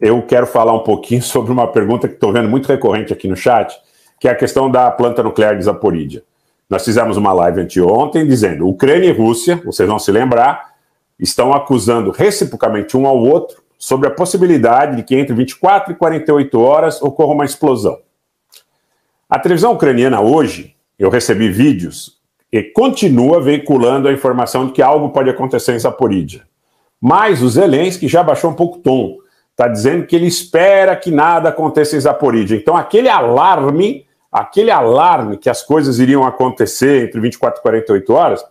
eu quero falar um pouquinho sobre uma pergunta que estou vendo muito recorrente aqui no chat, que é a questão da planta nuclear de Zaporídia. Nós fizemos uma live anteontem dizendo Ucrânia e Rússia, vocês vão se lembrar, estão acusando reciprocamente um ao outro sobre a possibilidade de que entre 24 e 48 horas ocorra uma explosão. A televisão ucraniana hoje, eu recebi vídeos e continua veiculando a informação de que algo pode acontecer em Zaporídia. Mas o Zelensky já baixou um pouco o tom está dizendo que ele espera que nada aconteça em Zaporizhia. Então, aquele alarme, aquele alarme que as coisas iriam acontecer entre 24 e 48 horas,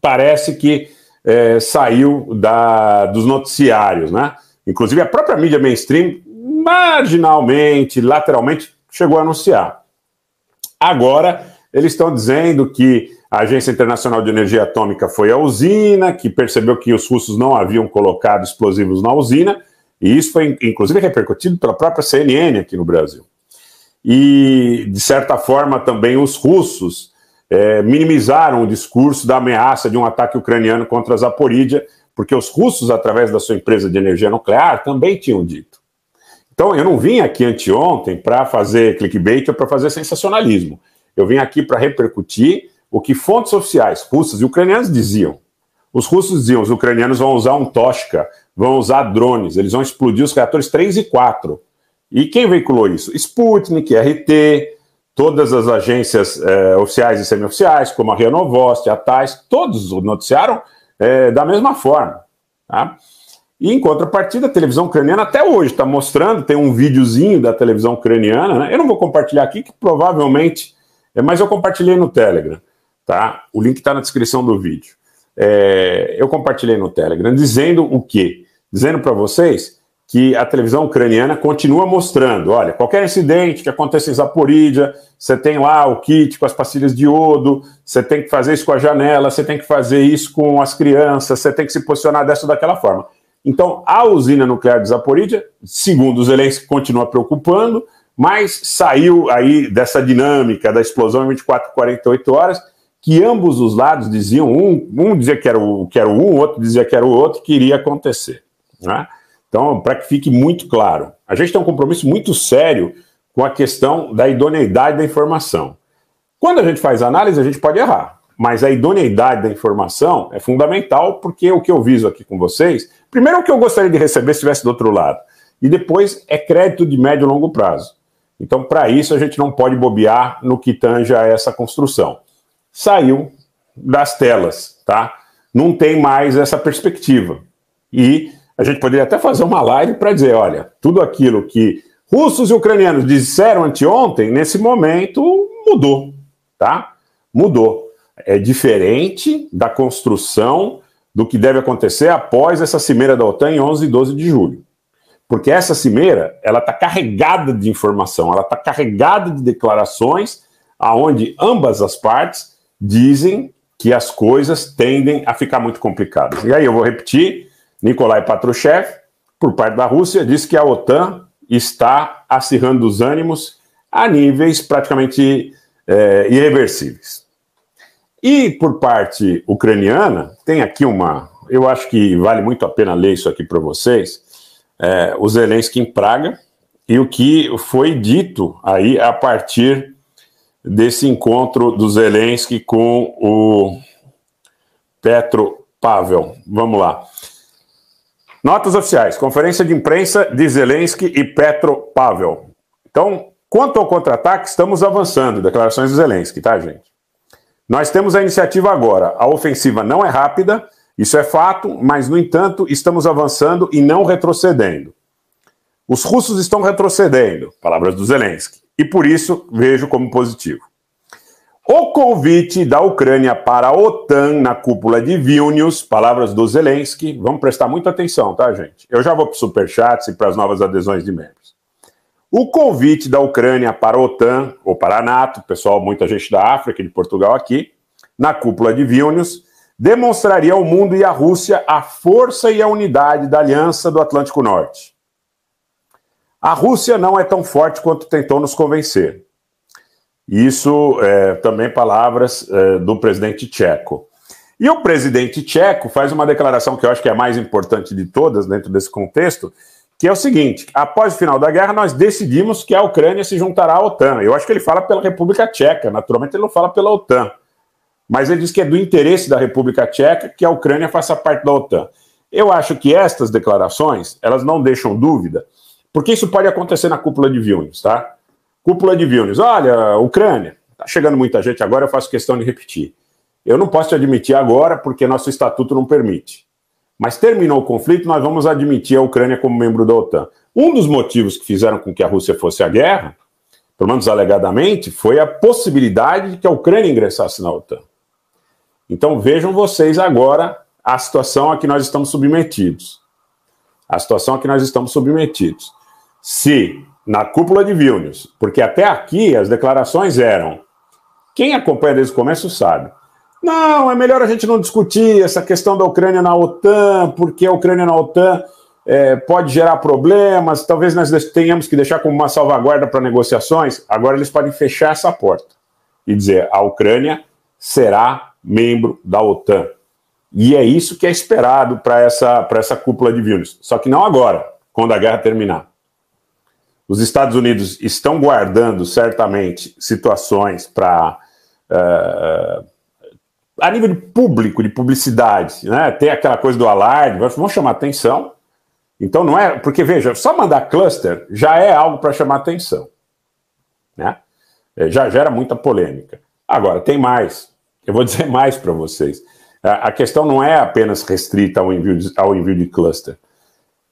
parece que é, saiu da, dos noticiários, né? Inclusive, a própria mídia mainstream, marginalmente, lateralmente, chegou a anunciar. Agora, eles estão dizendo que a Agência Internacional de Energia Atômica foi à usina, que percebeu que os russos não haviam colocado explosivos na usina, e isso foi, inclusive, repercutido pela própria CNN aqui no Brasil. E, de certa forma, também os russos é, minimizaram o discurso da ameaça de um ataque ucraniano contra a Zaporídia, porque os russos, através da sua empresa de energia nuclear, também tinham dito. Então, eu não vim aqui anteontem para fazer clickbait ou para fazer sensacionalismo. Eu vim aqui para repercutir o que fontes oficiais russas e ucranianas diziam. Os russos diziam: os ucranianos vão usar um Toshka, vão usar drones, eles vão explodir os reatores 3 e 4. E quem veiculou isso? Sputnik, RT, todas as agências é, oficiais e semioficiais, como a Renovost, a TAIS, todos noticiaram é, da mesma forma. Tá? E em contrapartida, a televisão ucraniana até hoje está mostrando, tem um videozinho da televisão ucraniana, né? eu não vou compartilhar aqui, que provavelmente, é, mas eu compartilhei no Telegram, tá? O link está na descrição do vídeo é, eu compartilhei no Telegram, dizendo o quê? Dizendo para vocês que a televisão ucraniana continua mostrando, olha, qualquer incidente que aconteça em Zaporídia, você tem lá o kit com as pastilhas de iodo, você tem que fazer isso com a janela, você tem que fazer isso com as crianças, você tem que se posicionar dessa ou daquela forma. Então, a usina nuclear de Zaporídia, segundo os elenques, continua preocupando, mas saiu aí dessa dinâmica da explosão em 24, 48 horas que ambos os lados diziam, um, um dizia que era, o, que era um, outro dizia que era o outro, que iria acontecer. Né? Então, para que fique muito claro, a gente tem um compromisso muito sério com a questão da idoneidade da informação. Quando a gente faz análise, a gente pode errar, mas a idoneidade da informação é fundamental, porque o que eu viso aqui com vocês, primeiro é o que eu gostaria de receber se estivesse do outro lado, e depois é crédito de médio e longo prazo. Então, para isso, a gente não pode bobear no que tange a essa construção saiu das telas, tá? Não tem mais essa perspectiva. E a gente poderia até fazer uma live para dizer, olha, tudo aquilo que russos e ucranianos disseram anteontem, nesse momento mudou, tá? Mudou. É diferente da construção do que deve acontecer após essa cimeira da OTAN em 11 e 12 de julho. Porque essa cimeira, ela está carregada de informação, ela está carregada de declarações aonde ambas as partes dizem que as coisas tendem a ficar muito complicadas. E aí eu vou repetir: Nikolai Patrushev, por parte da Rússia, diz que a OTAN está acirrando os ânimos a níveis praticamente é, irreversíveis. E por parte ucraniana, tem aqui uma. Eu acho que vale muito a pena ler isso aqui para vocês. É, o Zelensky em Praga e o que foi dito aí a partir desse encontro do Zelensky com o Petro Pavel. Vamos lá. Notas oficiais: conferência de imprensa de Zelensky e Petro Pavel. Então, quanto ao contra-ataque, estamos avançando. Declarações do Zelensky, tá, gente? Nós temos a iniciativa agora. A ofensiva não é rápida, isso é fato, mas, no entanto, estamos avançando e não retrocedendo. Os russos estão retrocedendo, palavras do Zelensky e por isso vejo como positivo. O convite da Ucrânia para a OTAN na cúpula de Vilnius, palavras do Zelensky, vamos prestar muita atenção, tá, gente? Eu já vou para o Superchat e para as novas adesões de membros. O convite da Ucrânia para a OTAN, ou para a NATO, pessoal, muita gente da África e de Portugal aqui, na cúpula de Vilnius, demonstraria ao mundo e à Rússia a força e a unidade da aliança do Atlântico Norte. A Rússia não é tão forte quanto tentou nos convencer. Isso é, também palavras é, do presidente tcheco. E o presidente tcheco faz uma declaração que eu acho que é a mais importante de todas dentro desse contexto, que é o seguinte: após o final da guerra, nós decidimos que a Ucrânia se juntará à OTAN. Eu acho que ele fala pela República Tcheca, naturalmente ele não fala pela OTAN. Mas ele diz que é do interesse da República Tcheca que a Ucrânia faça parte da OTAN. Eu acho que estas declarações, elas não deixam dúvida porque isso pode acontecer na cúpula de Vilnius, tá? Cúpula de Vilnius. Olha, Ucrânia, tá chegando muita gente agora, eu faço questão de repetir. Eu não posso te admitir agora porque nosso estatuto não permite. Mas terminou o conflito, nós vamos admitir a Ucrânia como membro da OTAN. Um dos motivos que fizeram com que a Rússia fosse à guerra, pelo menos alegadamente, foi a possibilidade de que a Ucrânia ingressasse na OTAN. Então vejam vocês agora a situação a que nós estamos submetidos. A situação a que nós estamos submetidos se na cúpula de Vilnius, porque até aqui as declarações eram. Quem acompanha desde o começo sabe. Não, é melhor a gente não discutir essa questão da Ucrânia na OTAN, porque a Ucrânia na OTAN é, pode gerar problemas, talvez nós tenhamos que deixar como uma salvaguarda para negociações. Agora eles podem fechar essa porta e dizer: a Ucrânia será membro da OTAN. E é isso que é esperado para essa, essa cúpula de Vilnius. Só que não agora, quando a guerra terminar. Os Estados Unidos estão guardando certamente situações para. Uh, eh, eh, a nível de público, de publicidade, né? Tem aquela coisa do alarde, vão chamar atenção. Então não é. Porque, veja, só mandar cluster já é algo para chamar atenção. Né? Eh, já gera muita polêmica. Agora, tem mais. Eu vou dizer mais para vocês. A questão não é apenas restrita ao envio de, ao envio de cluster.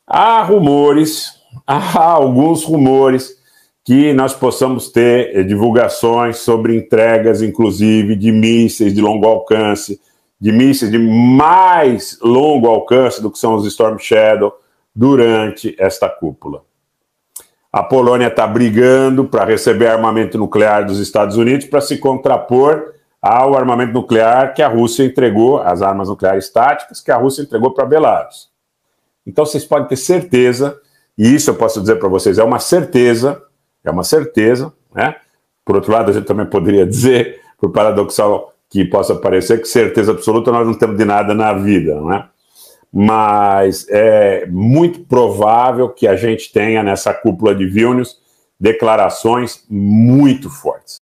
Há rumores há alguns rumores que nós possamos ter eh, divulgações sobre entregas, inclusive, de mísseis de longo alcance, de mísseis de mais longo alcance do que são os Storm Shadow durante esta cúpula. A Polônia está brigando para receber armamento nuclear dos Estados Unidos para se contrapor ao armamento nuclear que a Rússia entregou, as armas nucleares táticas que a Rússia entregou para Belarus. Então vocês podem ter certeza e isso eu posso dizer para vocês, é uma certeza, é uma certeza, né? Por outro lado, a gente também poderia dizer, por paradoxal que possa parecer, que certeza absoluta nós não temos de nada na vida, né? Mas é muito provável que a gente tenha nessa cúpula de Vilnius declarações muito fortes.